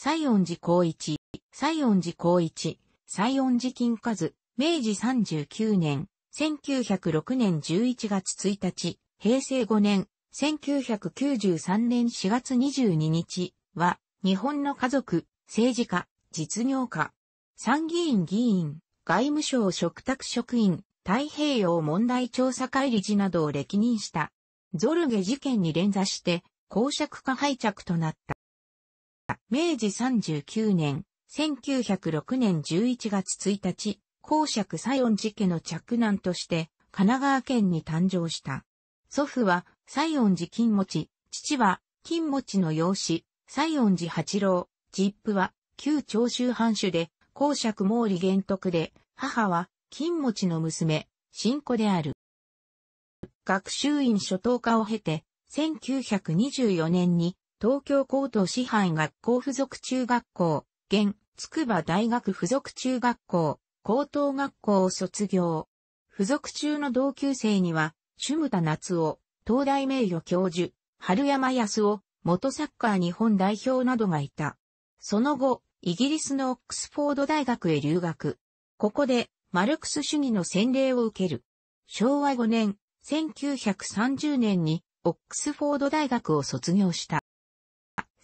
西恩寺光一、西恩寺光一、西恩寺金和、明治39年、1906年11月1日、平成5年、1993年4月22日は、日本の家族、政治家、実業家、参議院議員、外務省嘱託職員、太平洋問題調査会理事などを歴任した。ゾルゲ事件に連座して、公爵化廃着となった。明治39年、1906年11月1日、公爵西園寺家の嫡男として、神奈川県に誕生した。祖父は、西園寺金持、父は、金持の養子、西園寺八郎、実父は、旧長州藩主で、公爵毛利玄徳で、母は、金持の娘、新子である。学習院初等科を経て、1924年に東京高等師範学校附属中学校、現、筑波大学附属中学校、高等学校を卒業。付属中の同級生には、趣味田夏夫、東大名誉教授、春山康夫、元サッカー日本代表などがいた。その後、イギリスのオックスフォード大学へ留学。ここで、マルクス主義の洗礼を受ける。昭和5年、1930年に、オックスフォード大学を卒業した。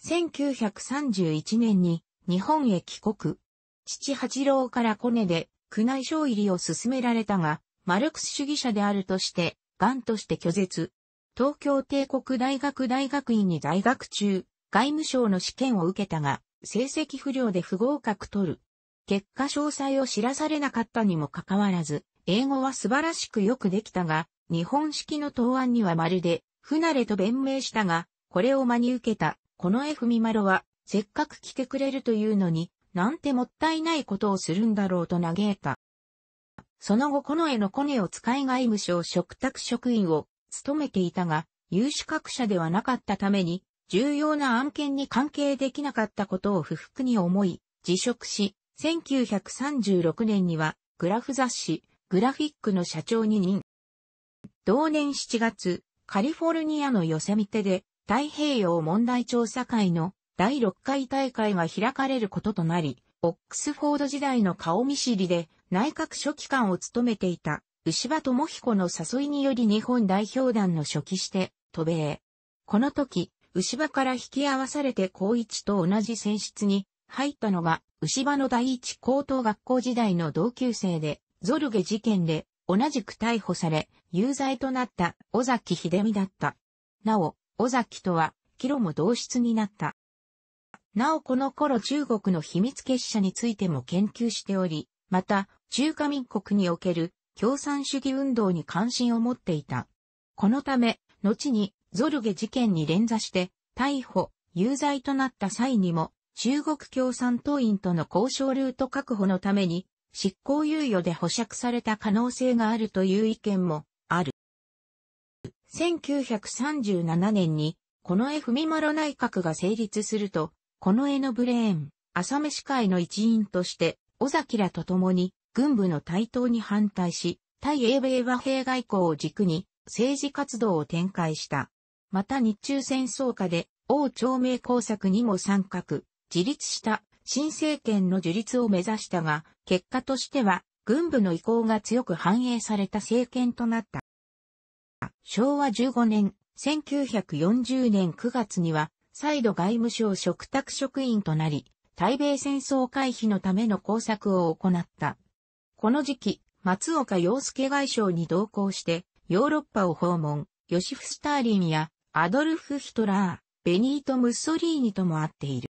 1931年に日本へ帰国。父八郎からコネで宮内省入りを進められたが、マルクス主義者であるとして、癌として拒絶。東京帝国大学大学院に在学中、外務省の試験を受けたが、成績不良で不合格取る。結果詳細を知らされなかったにもかかわらず、英語は素晴らしくよくできたが、日本式の答案にはまるで、不慣れと弁明したが、これを真に受けたこの絵ミマロは、せっかく来てくれるというのに、なんてもったいないことをするんだろうと嘆いた。その後この絵のコネを使い外務省嘱託職員を務めていたが、有資格者ではなかったために、重要な案件に関係できなかったことを不服に思い、辞職し、1936年には、グラフ雑誌、グラフィックの社長に任。同年7月、カリフォルニアのヨセミテで、太平洋問題調査会の第6回大会が開かれることとなり、オックスフォード時代の顔見知りで内閣書記官を務めていた牛場智彦の誘いにより日本代表団の初期して、渡米。この時、牛場から引き合わされて高一と同じ選出に入ったのが、牛場の第一高等学校時代の同級生で、ゾルゲ事件で同じく逮捕され、有罪となった尾崎秀美だった。なお、尾崎とは、キロも同室になった。なおこの頃中国の秘密結社についても研究しており、また、中華民国における共産主義運動に関心を持っていた。このため、後にゾルゲ事件に連座して、逮捕、有罪となった際にも、中国共産党員との交渉ルート確保のために、執行猶予で保釈された可能性があるという意見もある。1937年に、この絵文丸内閣が成立すると、この絵のブレーン、朝飯会の一員として、尾崎らと共に、軍部の台頭に反対し、対英米和平外交を軸に、政治活動を展開した。また日中戦争下で、王朝明工作にも参画、自立した新政権の樹立を目指したが、結果としては、軍部の意向が強く反映された政権となった。昭和15年、1940年9月には、再度外務省嘱託職員となり、対米戦争回避のための工作を行った。この時期、松岡洋介外相に同行して、ヨーロッパを訪問、ヨシフ・スターリンやアドルフ・ヒトラー、ベニート・ムッソリーニとも会っている。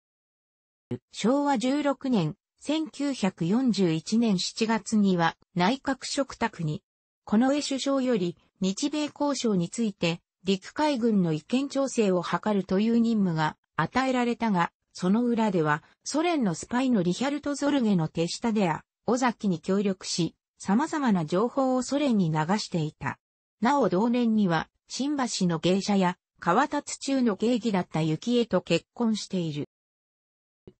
昭和16年、1941年7月には内閣食卓に、この絵首相より日米交渉について、陸海軍の意見調整を図るという任務が与えられたが、その裏では、ソ連のスパイのリヒャルト・ゾルゲの手下であ、尾崎に協力し、様々な情報をソ連に流していた。なお同年には、新橋の芸者や、川立中の芸妓だった幸恵と結婚している。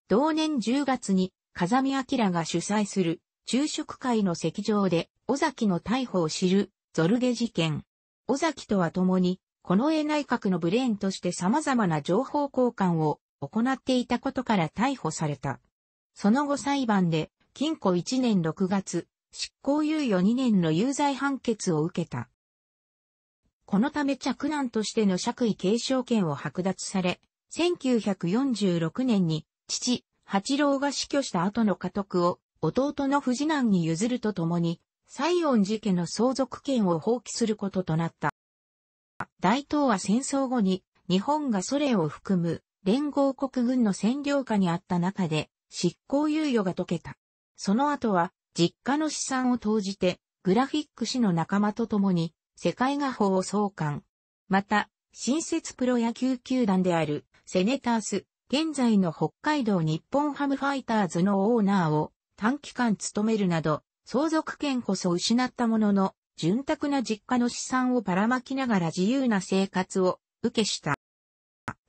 同年10月に、風見明が主催する、昼食会の席上で、尾崎の逮捕を知るゾルゲ事件。尾崎とは共に、この絵内閣のブレーンとして様々な情報交換を行っていたことから逮捕された。その後裁判で、禁錮1年6月、執行猶予2年の有罪判決を受けた。このため着難としての爵位継承権を剥奪され、1946年に父、八郎が死去した後の家督を弟の藤南に譲るとともに、西ン寺家の相続権を放棄することとなった。大東亜戦争後に日本がソ連を含む連合国軍の占領下にあった中で執行猶予が解けた。その後は実家の資産を投じてグラフィック誌の仲間と共に世界画報を創刊。また、新設プロ野球球団であるセネタース、現在の北海道日本ハムファイターズのオーナーを短期間務めるなど相続権こそ失ったものの、潤沢な実家の資産をばらまきながら自由な生活を受けした。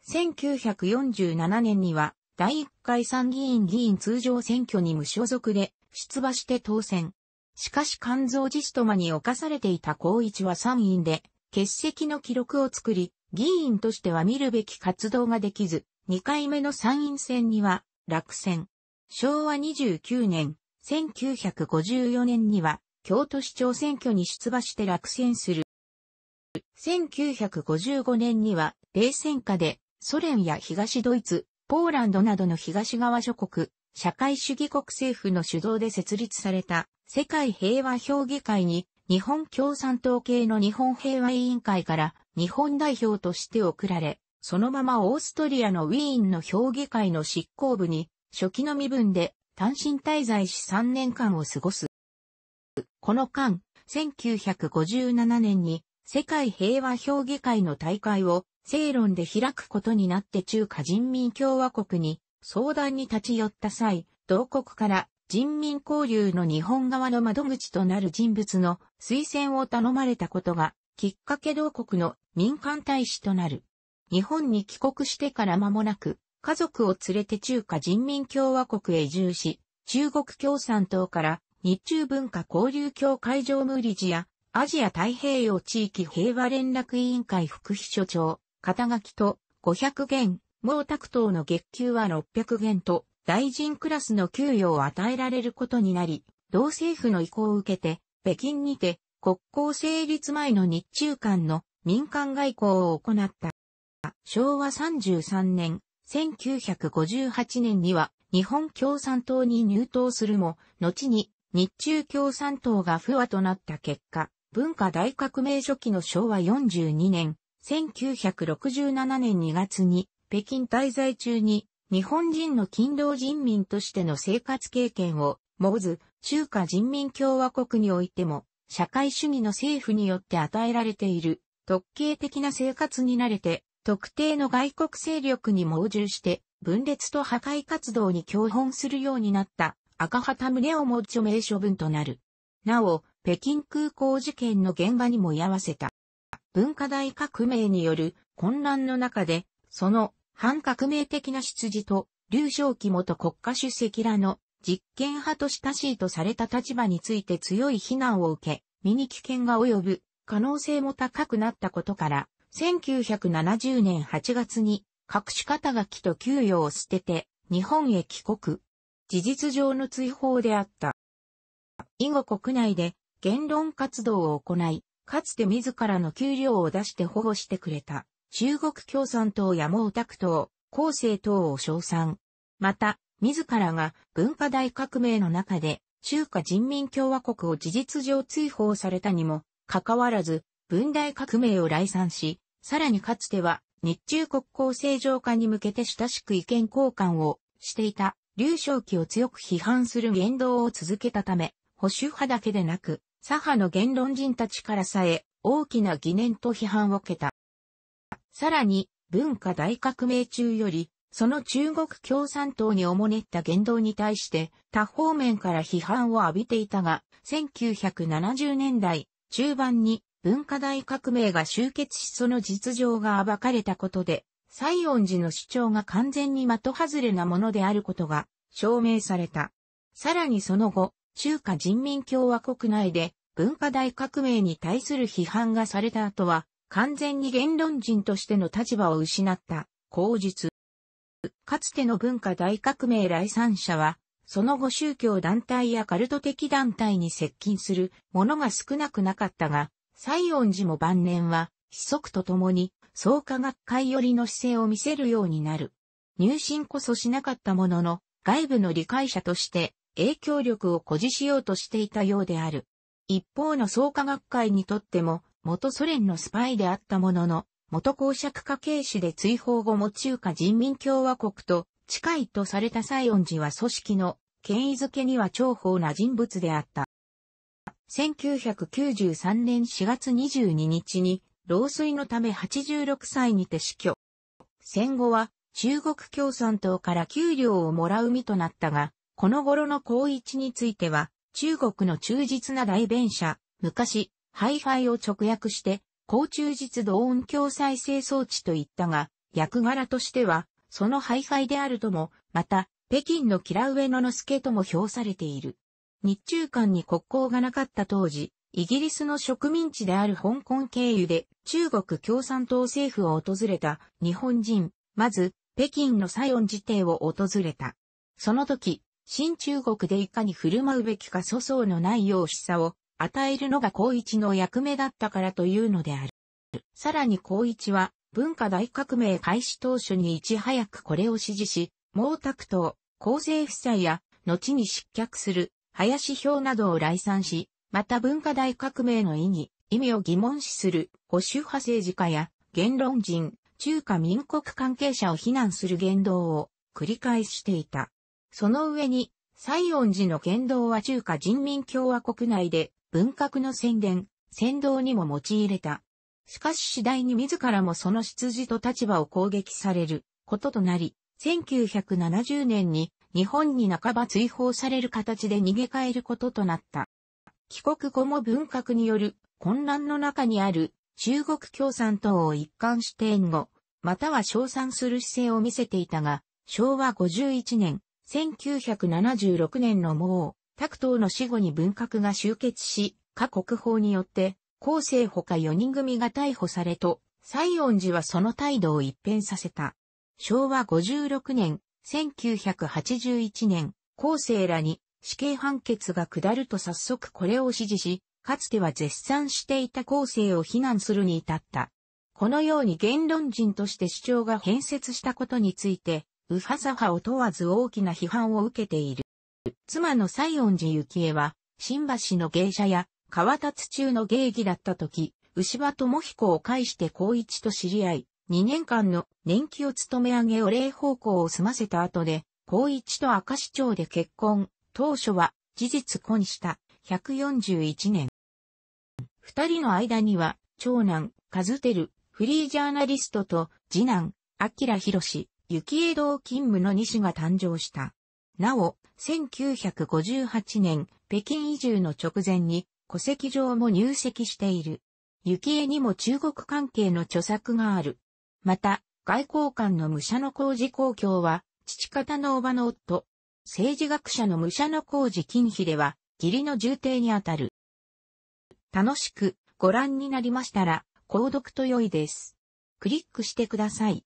1947年には、第1回参議院議員通常選挙に無所属で出馬して当選。しかし肝臓ジストマに侵されていた高一は参院で、欠席の記録を作り、議員としては見るべき活動ができず、2回目の参院選には落選。昭和29年、1954年には京都市長選挙に出馬して落選する。1955年には冷戦下でソ連や東ドイツ、ポーランドなどの東側諸国、社会主義国政府の主導で設立された世界平和評議会に日本共産党系の日本平和委員会から日本代表として送られ、そのままオーストリアのウィーンの評議会の執行部に初期の身分で単身滞在し3年間を過ごす。この間、1957年に世界平和評議会の大会を正論で開くことになって中華人民共和国に相談に立ち寄った際、同国から人民交流の日本側の窓口となる人物の推薦を頼まれたことが、きっかけ同国の民間大使となる。日本に帰国してから間もなく、家族を連れて中華人民共和国へ移住し、中国共産党から日中文化交流協会常務理事やアジア太平洋地域平和連絡委員会副秘書長、肩書と500元、毛沢東の月給は600元と大臣クラスの給与を与えられることになり、同政府の意向を受けて、北京にて国交成立前の日中間の民間外交を行った。昭和33年1958年には日本共産党に入党するも、後に日中共産党が不和となった結果、文化大革命初期の昭和42年、1967年2月に北京滞在中に日本人の勤労人民としての生活経験を持ず、中華人民共和国においても社会主義の政府によって与えられている特権的な生活に慣れて特定の外国勢力に猛従して分裂と破壊活動に共本するようになった赤旗宗をも著名処分となる。なお、北京空港事件の現場にも居合わせた。文化大革命による混乱の中で、その反革命的な出自と、劉少奇元国家主席らの実権派と親しいとされた立場について強い非難を受け、身に危険が及ぶ可能性も高くなったことから、1970年8月に、隠し肩書きと給与を捨てて、日本へ帰国。事実上の追放であった。以後国内で言論活動を行い、かつて自らの給料を出して保護してくれた中国共産党や毛沢東、厚生党を称賛。また、自らが文化大革命の中で中華人民共和国を事実上追放されたにもかかわらず、文大革命を来賛し、さらにかつては日中国交正常化に向けて親しく意見交換をしていた劉少奇を強く批判する言動を続けたため、保守派だけでなく、左派の言論人たちからさえ大きな疑念と批判を受けた。さらに、文化大革命中より、その中国共産党におもねった言動に対して他方面から批判を浴びていたが、1970年代中盤に文化大革命が終結しその実情が暴かれたことで、西音寺の主張が完全に的外れなものであることが証明された。さらにその後、中華人民共和国内で文化大革命に対する批判がされた後は、完全に言論人としての立場を失った、口述。かつての文化大革命来参者は、その後宗教団体やカルト的団体に接近するものが少なくなかったが、西園寺も晩年は、子息と共に、創価学会寄りの姿勢を見せるようになる。入信こそしなかったものの、外部の理解者として影響力を誇示しようとしていたようである。一方の創価学会にとっても、元ソ連のスパイであったものの、元公爵家系士で追放後も中華人民共和国と近いとされた西園寺は組織の権威づけには重宝な人物であった。1993年4月22日に、老衰のため86歳にて死去。戦後は、中国共産党から給料をもらう身となったが、この頃の高一については、中国の忠実な代弁者、昔、ハイファイを直訳して、高忠実動音響再生装置と言ったが、役柄としては、そのハイファイであるとも、また、北京のキラウエノの助とも評されている。日中間に国交がなかった当時、イギリスの植民地である香港経由で中国共産党政府を訪れた日本人、まず北京の西恩寺邸を訪れた。その時、新中国でいかに振る舞うべきか粗相のないようさを与えるのが孔一の役目だったからというのである。さらに孔一は文化大革命開始当初にいち早くこれを支持し、毛沢東、厚生夫妻や後に失脚する林表などを来賛し、また文化大革命の意義、意味を疑問視する保守派政治家や言論人、中華民国関係者を非難する言動を繰り返していた。その上に、西恩寺の言動は中華人民共和国内で文革の宣伝、先導にも用いれた。しかし次第に自らもその出自と立場を攻撃されることとなり、1970年に日本に半ば追放される形で逃げ帰ることとなった。帰国後も文革による混乱の中にある中国共産党を一貫して援護、または称賛する姿勢を見せていたが、昭和51年、1976年のもう、タ党の死後に文革が終結し、各国法によって、後世ほか4人組が逮捕されと、西恩寺はその態度を一変させた。昭和56年、1981年、後世らに死刑判決が下ると早速これを支持し、かつては絶賛していた後世を非難するに至った。このように言論人として主張が変説したことについて、右派左派を問わず大きな批判を受けている。妻の西恩寺幸恵は、新橋の芸者や川立中の芸妓だった時、牛場智彦を介して高一と知り合い、2年間の年季を務め上げお礼奉公を済ませた後で、高一と明石町で結婚、当初は事実婚した141年。二人の間には、長男、カズテル、フリージャーナリストと、次男、アキラヒロシ、雪江堂勤務の西が誕生した。なお、1958年、北京移住の直前に、戸籍上も入籍している。キ江にも中国関係の著作がある。また、外交官の武者の工事公共は、父方の叔母の夫、政治学者の武者の工事金比では、義理の重帝にあたる。楽しくご覧になりましたら、購読と良いです。クリックしてください。